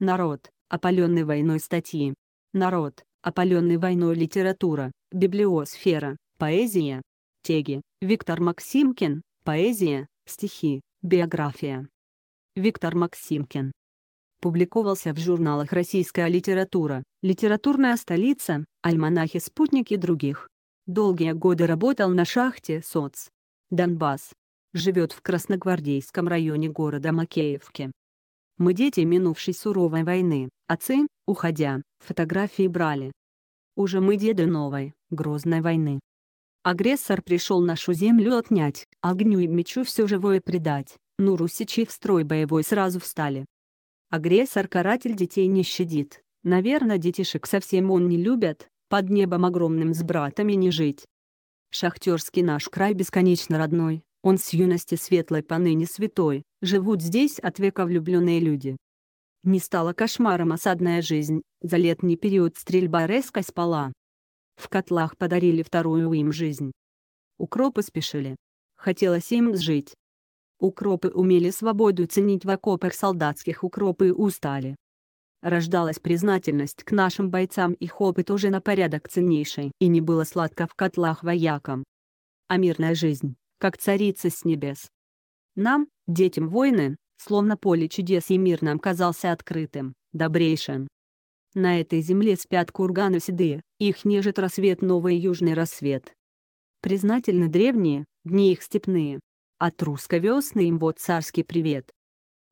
народ, опаленный войной статьи, народ, опаленный войной литература, библиосфера, поэзия, теги, Виктор Максимкин, поэзия, стихи, биография. Виктор Максимкин. Публиковался в журналах «Российская литература», «Литературная столица», «Альманахи Спутник» и других. Долгие годы работал на шахте «Соц». Донбасс. Живет в Красногвардейском районе города Макеевки. Мы дети минувшей суровой войны, отцы, а уходя, фотографии брали. Уже мы деды новой, грозной войны. Агрессор пришел нашу землю отнять, огню и мечу все живое предать, ну русичи в строй боевой сразу встали. Агрессор-каратель детей не щадит, наверное детишек совсем он не любят, под небом огромным с братами не жить. Шахтерский наш край бесконечно родной, он с юности светлой поныне святой, живут здесь от века влюбленные люди. Не стала кошмаром осадная жизнь, за летний период стрельба резко спала. В котлах подарили вторую им жизнь. Укропы спешили. Хотелось им жить. Укропы умели свободу ценить в окопах солдатских укропы устали. Рождалась признательность к нашим бойцам их опыт уже на порядок ценнейший и не было сладко в котлах воякам. А мирная жизнь как царица с небес. Нам, детям войны, словно поле чудес и мир нам казался открытым, добрейшим. На этой земле спят курганы седые, их нежит рассвет новый южный рассвет. Признательны древние, дни их степные. От русской им вот царский привет.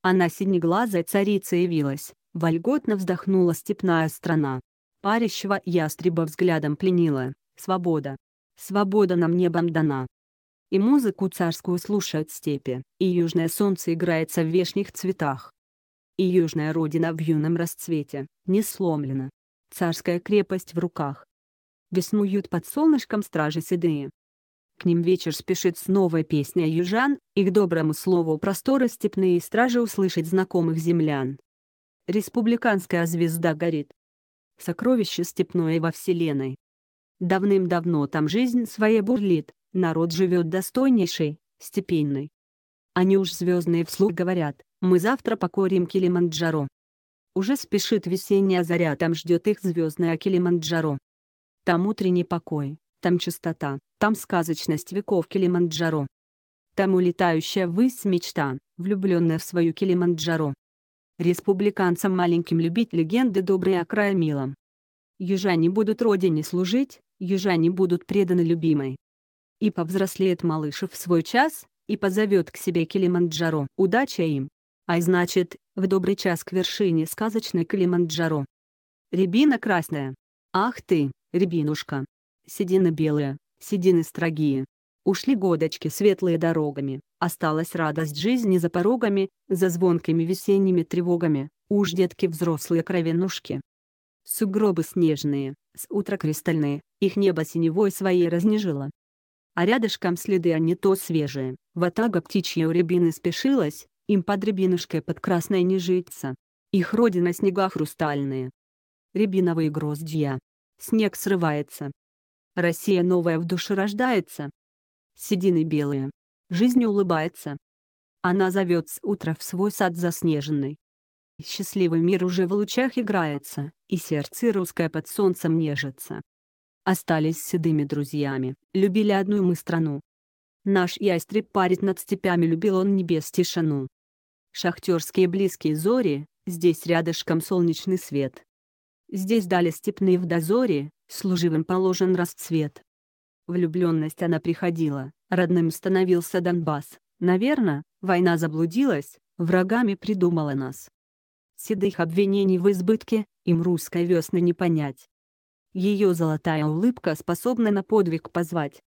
Она синеглазая царица явилась, вольготно вздохнула степная страна. Парящего ястреба взглядом пленила, свобода. Свобода нам небом дана и музыку царскую слушают степи, и южное солнце играется в вешних цветах. И южная родина в юном расцвете, не сломлена. Царская крепость в руках. Веснуют под солнышком стражи седые. К ним вечер спешит с новой песней южан, и к доброму слову просторы степные стражи услышать знакомых землян. Республиканская звезда горит. Сокровище степное во вселенной. Давным-давно там жизнь своя бурлит, народ живет достойнейший, степенной. Они уж звездные вслух говорят, мы завтра покорим Килиманджаро. Уже спешит весенняя заря, там ждет их звездная Килиманджаро. Там утренний покой, там чистота, там сказочность веков Килиманджаро. Там улетающая ввысь мечта, влюбленная в свою Килиманджаро. Республиканцам маленьким любить легенды добрые о а крае милом. Южане будут родине служить, южане будут преданы любимой. И повзрослеет Малышев в свой час, и позовет к себе Килиманджаро. Удача им! А значит, в добрый час к вершине сказочной Килиманджаро. Рябина красная. Ах ты, рябинушка. Седина белая, седины строгие. Ушли годочки светлые дорогами, осталась радость жизни за порогами, за звонкими весенними тревогами, уж детки взрослые кровенушки. Сугробы снежные, с утра кристальные, их небо синевой своей разнижило а рядышком следы а не то свежие. Ватага птичья у рябины спешилась, им под рябинушкой под красной не житься. Их родина снега хрустальные. Рябиновые гроздья. Снег срывается. Россия новая в душе рождается. Седины белые. Жизнь улыбается. Она зовет с утра в свой сад заснеженный. Счастливый мир уже в лучах играется, и сердце русское под солнцем нежится остались седыми друзьями. Любили одну мы страну. Наш ястреб парит над степями любил он небес тишину. Шахтерские близкие зори, здесь рядышком солнечный свет. Здесь дали степные в дозоре, служивым положен расцвет. Влюбленность она приходила, родным становился Донбасс. Наверно, война заблудилась, врагами придумала нас. Седых обвинений в избытке, им русской весны не понять. Ее золотая улыбка способна на подвиг позвать.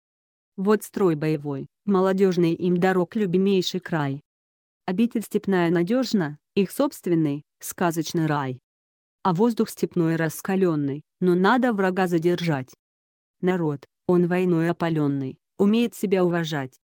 Вот строй боевой, молодежный им дорог любимейший край. Обитель степная надежна, их собственный, сказочный рай. А воздух степной раскаленный, но надо врага задержать. Народ, он войной опаленный, умеет себя уважать,